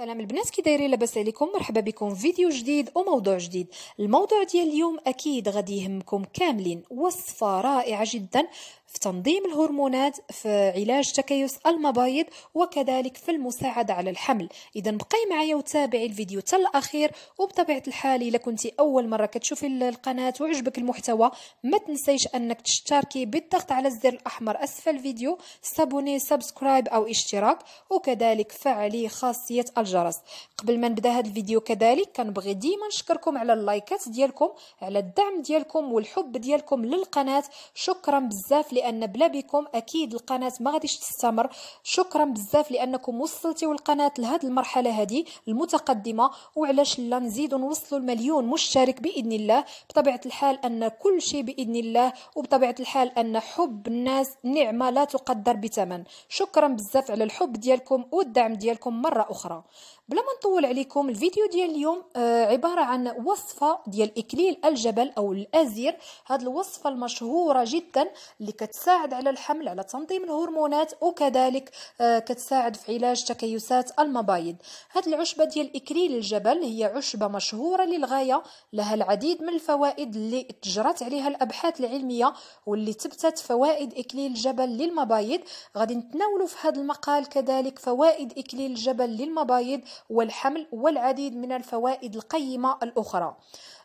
سلام البنات كي دايرين لاباس عليكم مرحبا بكم في فيديو جديد وموضوع جديد الموضوع ديال اليوم اكيد غادي يهمكم كاملين وصفه رائعه جدا في تنظيم الهرمونات في علاج تكيس المبايض وكذلك في المساعدة على الحمل إذا بقي معايا وتابعي الفيديو تل الأخير وبطبيعة الحال إلا كنت أول مرة كتشوفي القناة وعجبك المحتوى ما تنسيش أنك تشتركي بالضغط على الزر الأحمر أسفل الفيديو سابوني سبسكرايب أو اشتراك وكذلك فعلي خاصية الجرس قبل ما نبدا هذا الفيديو كذلك كنبغي ديما نشكركم على اللايكات ديالكم على الدعم ديالكم والحب ديالكم للقناة شكرا بزاف لان بلا بكم اكيد القناه ما غاديش تستمر شكرا بزاف لانكم وصلتوا القناه لهاد المرحله هذه المتقدمه وعلاش لا نزيدوا نوصلوا المليون مشترك باذن الله بطبيعه الحال ان كل شيء باذن الله وبطبيعه الحال ان حب الناس نعمه لا تقدر بثمن شكرا بزاف على الحب ديالكم والدعم ديالكم مره اخرى بلا ما نطول عليكم الفيديو ديال اليوم آه، عباره عن وصفه ديال اكليل الجبل او الازير هذه الوصفه المشهوره جدا اللي كتساعد على الحمل على تنظيم الهرمونات وكذلك آه، كتساعد في علاج تكيسات المبايض هذه العشبة ديال إكليل الجبل هي عشبة مشهورة للغاية لها العديد من الفوائد اللي تجرت عليها الأبحاث العلمية واللي تبتت فوائد إكليل الجبل للمبايض غادي نتناولوا في هذا المقال كذلك فوائد إكليل الجبل للمبايض والحمل والعديد من الفوائد القيمة الأخرى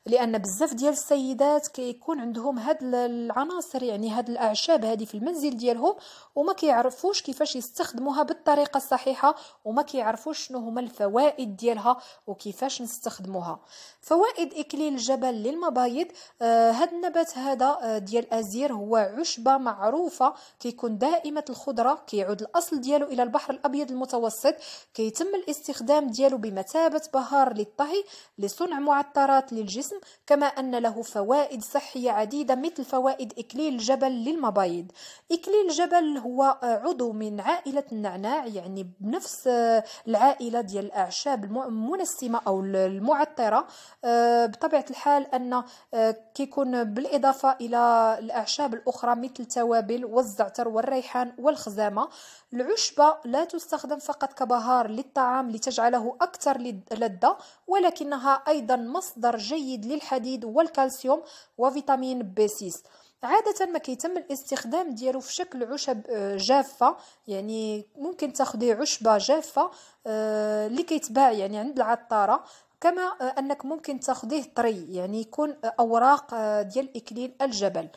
لان بزاف ديال السيدات كيكون عندهم هاد العناصر يعني هاد الاعشاب هذه في المنزل ديالهم وما كيعرفوش كيفاش يستخدموها بالطريقه الصحيحه وما كيعرفوش شنو هما الفوائد ديالها وكيفاش نستخدموها فوائد اكليل الجبل للمبايض آه هاد النبات هذا آه، ديال ازير هو عشبه معروفه كيكون دائمه الخضره كيعود الاصل ديالو الى البحر الابيض المتوسط كيتم الاستخدام ديالو بمثابه بهار للطهي لصنع معطرات للجسم الجسم كما أن له فوائد صحية عديدة مثل فوائد إكليل الجبل للمبايض إكليل الجبل هو عضو من عائلة النعناع يعني بنفس آه، العائلة ديال الأعشاب المنسمة أو المعطرة آه، بطبيعة الحال أن آه، كيكون بالإضافة إلى الأعشاب الأخرى مثل التوابل والزعتر والريحان والخزامة العشبة لا تستخدم فقط كبهار للطعام لتجعله أكثر لذة ولكنها أيضا مصدر جيد مفيد للحديد والكالسيوم وفيتامين بي 6 عادة ما كيتم الاستخدام ديالو في شكل عشب آه، جافة يعني ممكن تاخدي عشبة جافة اللي آه، كيتباع يعني عند العطارة كما آه، انك ممكن تاخديه طري يعني يكون اوراق ديال اكليل الجبل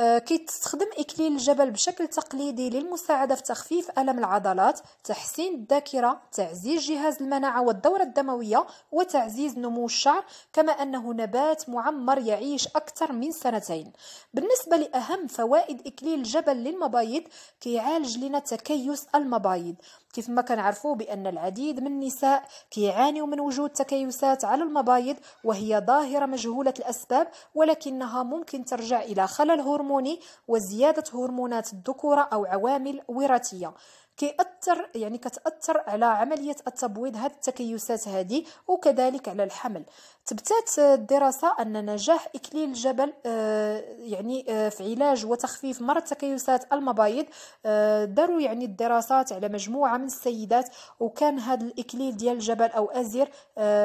آه، كيتستخدم إكليل الجبل بشكل تقليدي للمساعدة في تخفيف ألم العضلات تحسين الذاكرة تعزيز جهاز المناعة والدورة الدموية وتعزيز نمو الشعر كما أنه نبات معمر يعيش أكثر من سنتين بالنسبة لأهم فوائد إكليل الجبل للمبايض كيعالج لنا تكيس المبايض كيف ما كنعرفوا بأن العديد من النساء كيعانيوا من وجود تكيسات على المبايض وهي ظاهرة مجهولة الأسباب ولكنها ممكن ترجع إلى خلل هرموني وزيادة هرمونات الذكورة أو عوامل وراثية كيأثر يعني كتأثر على عملية التبويض هاد التكيسات هذه وكذلك على الحمل تبتات الدراسة أن نجاح إكليل الجبل آه، يعني آه، في علاج وتخفيف مرض تكيسات المبايض آه، داروا يعني الدراسات على مجموعة من السيدات وكان هذا الإكليل ديال الجبل أو أزير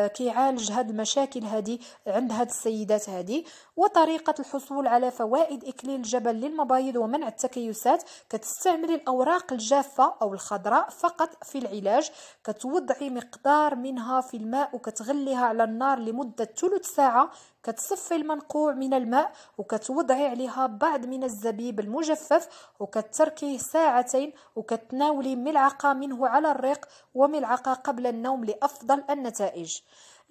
كيعالج هاد المشاكل هذه عند هاد السيدات هذه وطريقة الحصول على فوائد إكليل الجبل للمبايض ومنع التكيسات كتستعمل الأوراق الجافة أو الخضراء فقط في العلاج كتوضعي مقدار منها في الماء وكتغليها على النار لمدة ثلث ساعة كتصفي المنقوع من الماء وكتوضعي عليها بعض من الزبيب المجفف وكتركيه ساعتين وكتناولي ملعقة منه على الريق وملعقة قبل النوم لأفضل النتائج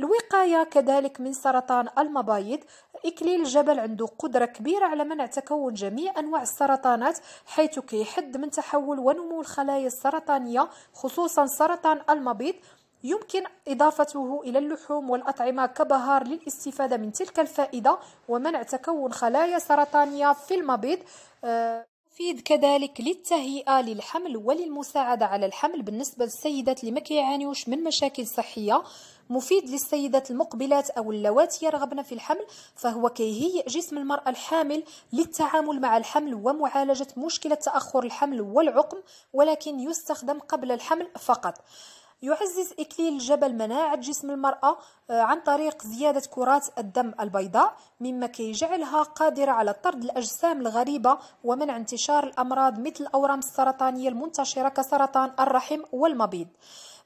الوقاية كذلك من سرطان المبايض إكليل الجبل عنده قدرة كبيرة على منع تكون جميع أنواع السرطانات حيث كيحد من تحول ونمو الخلايا السرطانية خصوصا سرطان المبيض يمكن إضافته إلى اللحوم والأطعمة كبهار للاستفادة من تلك الفائدة ومنع تكون خلايا سرطانية في المبيض آه، مفيد كذلك للتهيئة للحمل وللمساعدة على الحمل بالنسبة للسيدات اللي ما كيعانيوش من مشاكل صحية مفيد للسيدات المقبلات أو اللواتي يرغبن في الحمل فهو كيهيئ جسم المرأة الحامل للتعامل مع الحمل ومعالجة مشكلة تأخر الحمل والعقم ولكن يستخدم قبل الحمل فقط يعزز إكليل الجبل مناعة جسم المرأة آه، عن طريق زيادة كرات الدم البيضاء مما كيجعلها قادرة على طرد الأجسام الغريبة ومنع انتشار الأمراض مثل الأورام السرطانية المنتشرة كسرطان الرحم والمبيض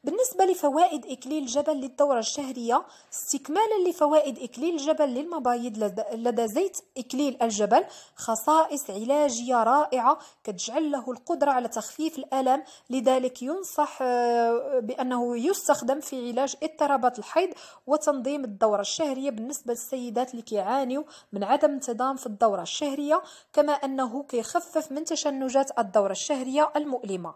بالنسبة لفوائد إكليل جبل للدورة الشهرية استكمالا لفوائد إكليل جبل للمبايض لدى زيت إكليل الجبل خصائص علاجية رائعة كتجعل له القدرة على تخفيف الألم لذلك ينصح آه، بأنه يستخدم في علاج اضطرابات الحيض وتنظيم الدورة الشهرية بالنسبة للسيدات اللي كيعانيو من عدم انتظام في الدورة الشهرية كما أنه كيخفف من تشنجات الدورة الشهرية المؤلمة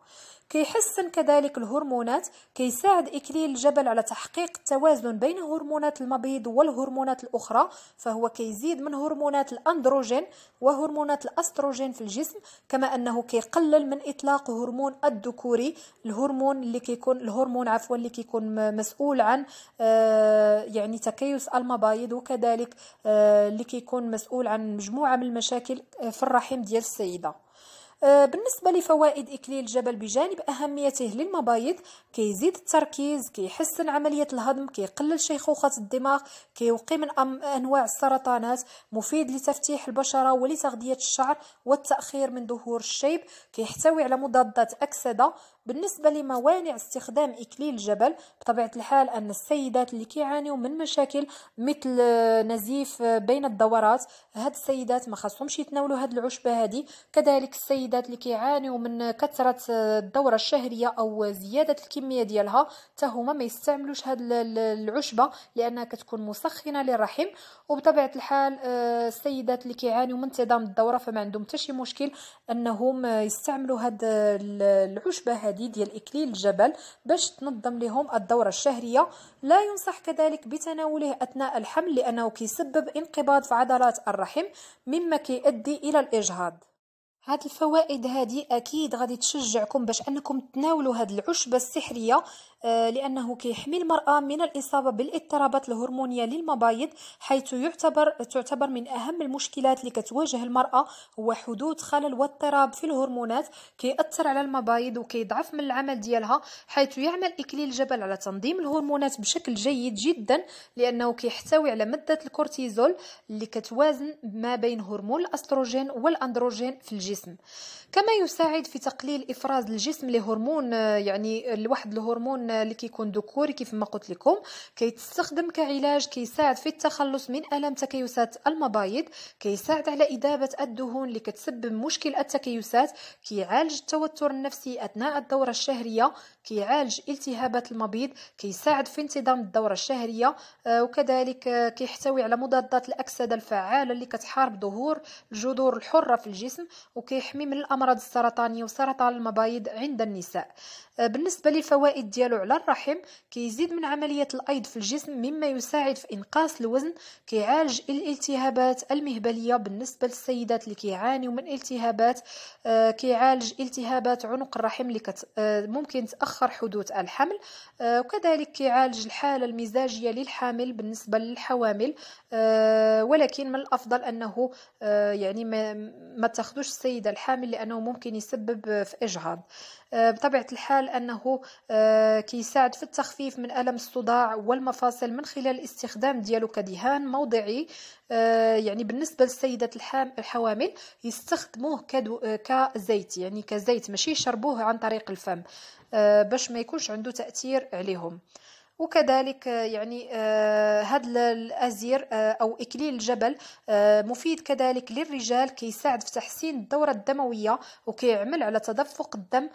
كيحسن كذلك الهرمونات كيساعد إكليل الجبل على تحقيق التوازن بين هرمونات المبيض والهرمونات الأخرى فهو كيزيد من هرمونات الأندروجين وهرمونات الأستروجين في الجسم كما أنه كيقلل من إطلاق هرمون الذكوري الهرمون اللي كيكون الهرمون عفوا اللي كيكون مسؤول عن آه، يعني تكيس المبايض وكذلك آه، اللي كيكون مسؤول عن مجموعة من المشاكل آه، في الرحم ديال السيدة آه، بالنسبة لفوائد إكليل الجبل بجانب أهميته للمبايض كيزيد التركيز كيحسن عملية الهضم كيقلل شيخوخة الدماغ كيوقي من أنواع السرطانات مفيد لتفتيح البشرة ولتغذية الشعر والتأخير من ظهور الشيب كيحتوي على مضادات أكسدة بالنسبة لموانع استخدام إكليل الجبل بطبيعة الحال أن السيدات اللي كيعانيو من مشاكل مثل آه، نزيف آه، بين الدورات هاد السيدات ما خاصهمش يتناولوا هاد العشبة هادي كذلك السيدات اللي كيعانيو من كثرة آه، الدورة الشهرية أو زيادة الكمية ديالها تهما هما ما يستعملوش هاد العشبة لأنها كتكون مسخنة للرحم وبطبيعة الحال السيدات اللي كيعانيو من انتظام الدورة فما عندهم حتى شي مشكل أنهم يستعملوا هاد العشبة هادي العادي ديال إكليل الجبل باش تنظم لهم الدورة الشهرية لا ينصح كذلك بتناوله أثناء الحمل لأنه كيسبب انقباض في عضلات الرحم مما كيؤدي إلى الإجهاض هاد الفوائد هادي اكيد غادي تشجعكم باش انكم تناولوا هاد العشبه السحريه آه لانه كيحمي المراه من الاصابه بالاضطرابات الهرمونيه للمبايض حيث يعتبر تعتبر من اهم المشكلات اللي كتواجه المراه هو حدوث خلل واضطراب في الهرمونات كيأثر على المبايض وكيضعف من العمل ديالها حيث يعمل اكليل الجبل على تنظيم الهرمونات بشكل جيد جدا لانه كيحتوي على ماده الكورتيزول اللي كتوازن ما بين هرمون الاستروجين والاندروجين في الجسم الجسم كما يساعد في تقليل افراز الجسم لهرمون يعني لواحد الهرمون اللي كيكون ذكوري كيف ما قلت لكم كيتستخدم كعلاج كيساعد في التخلص من الم تكيسات المبايض كيساعد على اذابه الدهون اللي كتسبب مشكل التكيسات كيعالج التوتر النفسي اثناء الدوره الشهريه كيعالج التهابات المبيض كيساعد في انتظام الدوره الشهريه آه، وكذلك آه، كيحتوي على مضادات الاكسده الفعاله اللي كتحارب ظهور الجذور الحره في الجسم وكيحمي من الأمراض السرطانية وسرطان المبايض عند النساء بالنسبة للفوائد ديالو على الرحم كيزيد من عملية الأيض في الجسم مما يساعد في إنقاص الوزن كيعالج الالتهابات المهبلية بالنسبة للسيدات اللي كيعانيو من التهابات آه، كيعالج التهابات عنق الرحم اللي كت آه، ممكن تأخر حدوث الحمل آه، وكذلك كيعالج الحالة المزاجية للحامل بالنسبة للحوامل ولكن من الأفضل أنه يعني ما, ما تاخدوش السيدة الحامل لأنه ممكن يسبب في إجهاض آه، بطبيعة الحال أنه آه، كيساعد في التخفيف من ألم الصداع والمفاصل من خلال استخدام ديالو كدهان موضعي آه، يعني بالنسبة للسيدات الحوامل يستخدموه كزيت يعني كزيت ماشي يشربوه عن طريق الفم باش ما يكونش عنده تأثير عليهم وكذلك آه، يعني آه، هذا الازير آه، او اكليل الجبل مفيد كذلك للرجال كيساعد في تحسين الدوره الدمويه وكيعمل على تدفق الدم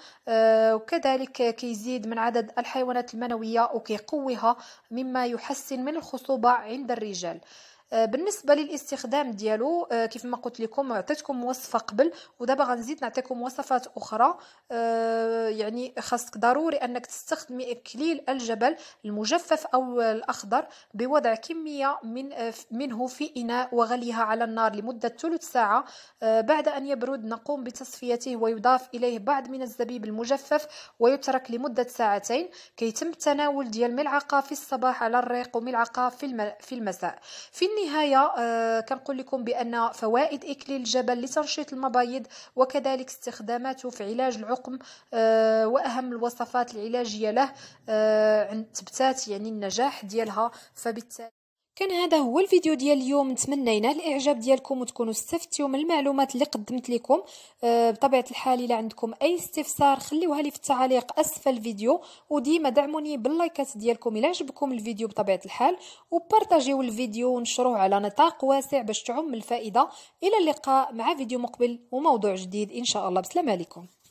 وكذلك كيزيد من عدد الحيوانات المنويه وكيقويها مما يحسن من الخصوبه عند الرجال آه، بالنسبه للاستخدام ديالو آه، كيف ما قلت لكم عطيتكم وصفه قبل ودابا غنزيد نعطيكم وصفات اخرى آه، يعني خاصك ضروري انك تستخدمي اكليل الجبل المجفف او الاخضر بوضع كميه من منه في اناء وغليها على النار لمده ثلث ساعه بعد ان يبرد نقوم بتصفيته ويضاف اليه بعض من الزبيب المجفف ويترك لمده ساعتين كيتم التناول ديال ملعقه في الصباح على الريق وملعقه في المساء في النهاية بالنهاية آه، كنقول لكم بأن فوائد إكليل الجبل لتنشيط المبايض وكذلك استخداماته في علاج العقم آه، وأهم الوصفات العلاجية له آه، تبتات يعني النجاح ديالها فبالتالي كان هذا هو الفيديو ديال اليوم نتمنينا الاعجاب ديالكم وتكونوا استفدتوا من المعلومات اللي قدمت لكم آه، بطبيعه الحال الا عندكم اي استفسار خليوها لي في التعليق اسفل الفيديو وديما دعموني باللايكات ديالكم الا عجبكم الفيديو بطبيعه الحال وبارطاجيو الفيديو ونشروه على نطاق واسع باش تعم الفائده الى اللقاء مع فيديو مقبل وموضوع جديد ان شاء الله بسلام عليكم